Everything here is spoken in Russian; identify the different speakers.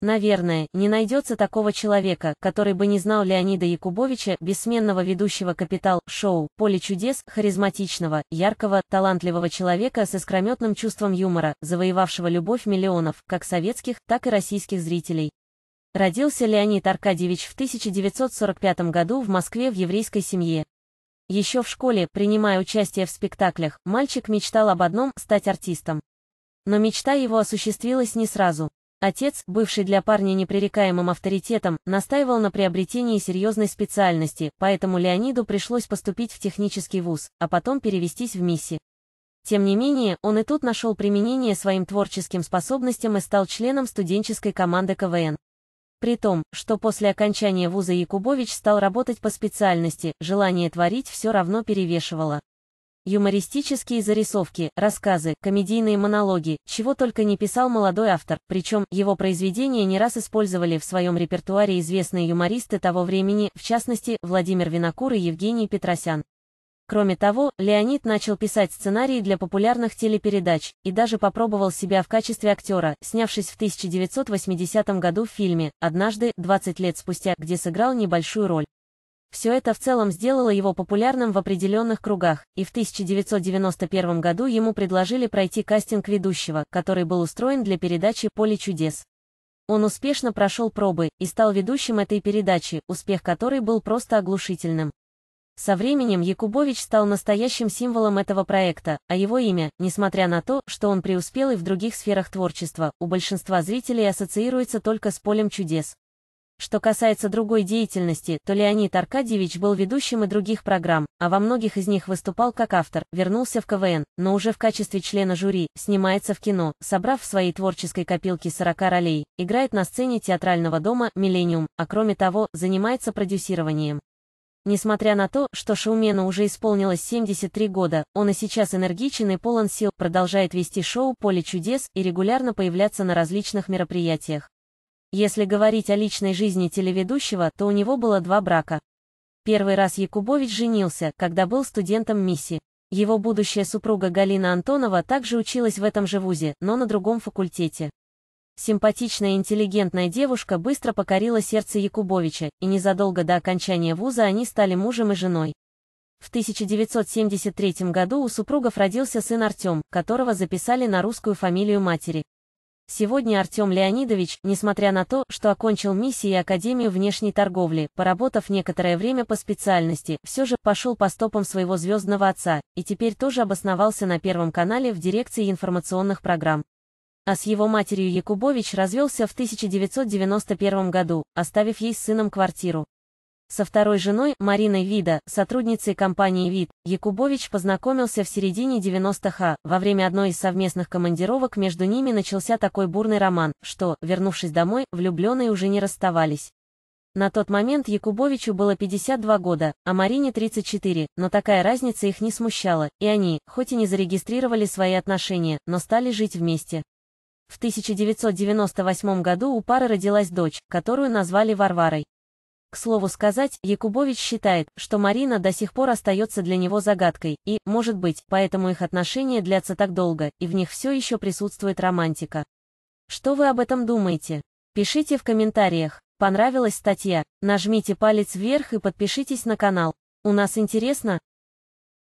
Speaker 1: Наверное, не найдется такого человека, который бы не знал Леонида Якубовича, бессменного ведущего «Капитал-шоу», «Поле чудес», харизматичного, яркого, талантливого человека с искрометным чувством юмора, завоевавшего любовь миллионов, как советских, так и российских зрителей. Родился Леонид Аркадьевич в 1945 году в Москве в еврейской семье. Еще в школе, принимая участие в спектаклях, мальчик мечтал об одном – стать артистом. Но мечта его осуществилась не сразу. Отец, бывший для парня непререкаемым авторитетом, настаивал на приобретении серьезной специальности, поэтому Леониду пришлось поступить в технический вуз, а потом перевестись в МИСИ. Тем не менее, он и тут нашел применение своим творческим способностям и стал членом студенческой команды КВН. При том, что после окончания вуза Якубович стал работать по специальности, желание творить все равно перевешивало юмористические зарисовки, рассказы, комедийные монологи, чего только не писал молодой автор, причем его произведения не раз использовали в своем репертуаре известные юмористы того времени, в частности, Владимир Винокур и Евгений Петросян. Кроме того, Леонид начал писать сценарии для популярных телепередач и даже попробовал себя в качестве актера, снявшись в 1980 году в фильме «Однажды, 20 лет спустя», где сыграл небольшую роль. Все это в целом сделало его популярным в определенных кругах, и в 1991 году ему предложили пройти кастинг ведущего, который был устроен для передачи «Поле чудес». Он успешно прошел пробы и стал ведущим этой передачи, успех которой был просто оглушительным. Со временем Якубович стал настоящим символом этого проекта, а его имя, несмотря на то, что он преуспел и в других сферах творчества, у большинства зрителей ассоциируется только с полем чудес. Что касается другой деятельности, то Леонид Аркадьевич был ведущим и других программ, а во многих из них выступал как автор, вернулся в КВН, но уже в качестве члена жюри, снимается в кино, собрав в своей творческой копилке 40 ролей, играет на сцене театрального дома «Миллениум», а кроме того, занимается продюсированием. Несмотря на то, что Шаумену уже исполнилось 73 года, он и сейчас энергичен и полон сил, продолжает вести шоу «Поле чудес» и регулярно появляться на различных мероприятиях. Если говорить о личной жизни телеведущего, то у него было два брака. Первый раз Якубович женился, когда был студентом МИСИ. Его будущая супруга Галина Антонова также училась в этом же вузе, но на другом факультете. Симпатичная интеллигентная девушка быстро покорила сердце Якубовича, и незадолго до окончания вуза они стали мужем и женой. В 1973 году у супругов родился сын Артем, которого записали на русскую фамилию матери. Сегодня Артем Леонидович, несмотря на то, что окончил миссии Академию внешней торговли, поработав некоторое время по специальности, все же пошел по стопам своего звездного отца, и теперь тоже обосновался на Первом канале в дирекции информационных программ. А с его матерью Якубович развелся в 1991 году, оставив ей с сыном квартиру. Со второй женой, Мариной Вида, сотрудницей компании Вид, Якубович познакомился в середине 90-х, а, во время одной из совместных командировок между ними начался такой бурный роман, что, вернувшись домой, влюбленные уже не расставались. На тот момент Якубовичу было 52 года, а Марине 34, но такая разница их не смущала, и они, хоть и не зарегистрировали свои отношения, но стали жить вместе. В 1998 году у пары родилась дочь, которую назвали Варварой. К слову сказать, Якубович считает, что Марина до сих пор остается для него загадкой, и, может быть, поэтому их отношения длятся так долго, и в них все еще присутствует романтика. Что вы об этом думаете? Пишите в комментариях. Понравилась статья? Нажмите палец вверх и подпишитесь на канал. У нас интересно,